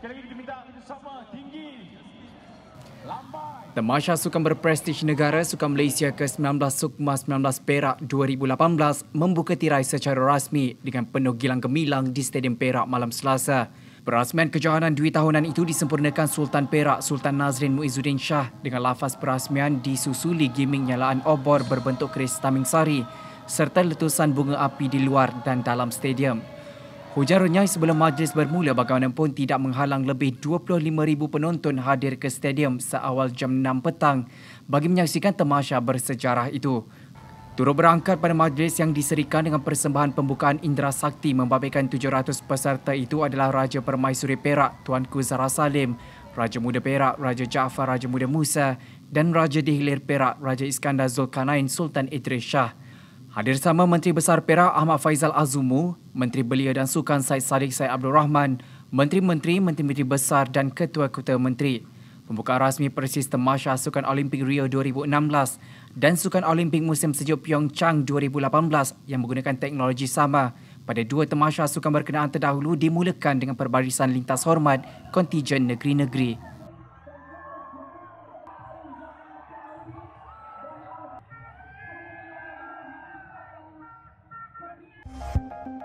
Sekali lagi Sukan Berprestij Negara Sukan Malaysia ke-19 Sukma 19 Perak 2018 membuka tirai secara rasmi dengan penuh gilang gemilang di Stadium Perak malam Selasa. Perasmian kejohanan dua tahunan itu disempurnakan Sultan Perak Sultan Nazrin Muizuddin Shah dengan lafaz perasmian disusuli gaming nyalaan obor berbentuk keris taming sari serta letusan bunga api di luar dan dalam stadium. Hujarnya sebelum majlis bermula bagaimanapun tidak menghalang lebih 25,000 penonton hadir ke stadium seawal jam 6 petang bagi menyaksikan temasya bersejarah itu. Turut berangkat pada majlis yang diserikan dengan persembahan pembukaan Indra Sakti membabitkan 700 peserta itu adalah Raja Permaisuri Perak, Tuan Zara Salim, Raja Muda Perak, Raja Jaafar, Raja Muda Musa dan Raja di Hilir Perak, Raja Iskandar Zulkanain, Sultan Idris Shah. Hadir sama Menteri Besar Perak Ahmad Faizal Azumu, Menteri Belia dan Sukan Syed Salih Syed Abdul Rahman, Menteri-Menteri, Menteri-Menteri Besar dan Ketua-Ketua Menteri. Pembukaan rasmi persis Temasha Sukan Olimpik Rio 2016 dan Sukan Olimpik Musim Sejuk Pyeongchang 2018 yang menggunakan teknologi sama pada dua temasha sukan berkenaan terdahulu dimulakan dengan perbarisan lintas hormat kontijen negeri-negeri. thank you